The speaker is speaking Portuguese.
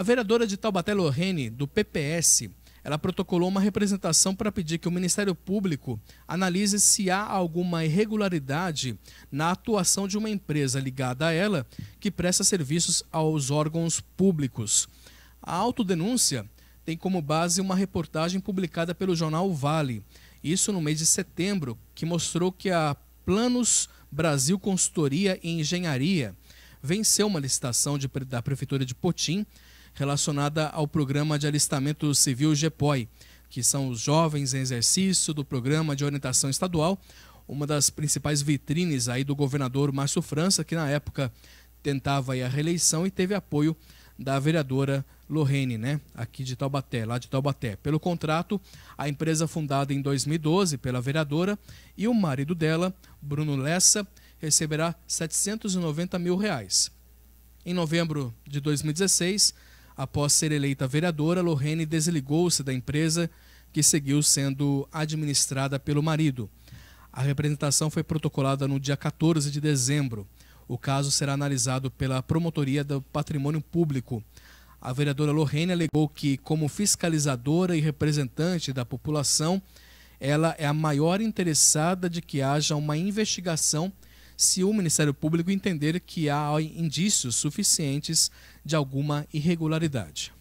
A vereadora de Taubaté Lorene, do PPS, ela protocolou uma representação para pedir que o Ministério Público analise se há alguma irregularidade na atuação de uma empresa ligada a ela que presta serviços aos órgãos públicos. A autodenúncia tem como base uma reportagem publicada pelo jornal Vale, isso no mês de setembro, que mostrou que a Planos Brasil Consultoria e Engenharia venceu uma licitação de, da Prefeitura de Potim relacionada ao programa de alistamento civil GEPOI, que são os jovens em exercício do programa de orientação estadual, uma das principais vitrines aí do governador Márcio França, que na época tentava a reeleição e teve apoio da vereadora Lorraine, né, aqui de Taubaté, lá de Taubaté. Pelo contrato, a empresa fundada em 2012 pela vereadora e o marido dela, Bruno Lessa, receberá 790 mil reais. Em novembro de 2016, Após ser eleita vereadora, Lorraine desligou-se da empresa, que seguiu sendo administrada pelo marido. A representação foi protocolada no dia 14 de dezembro. O caso será analisado pela Promotoria do Patrimônio Público. A vereadora Lorraine alegou que, como fiscalizadora e representante da população, ela é a maior interessada de que haja uma investigação se o Ministério Público entender que há indícios suficientes de alguma irregularidade.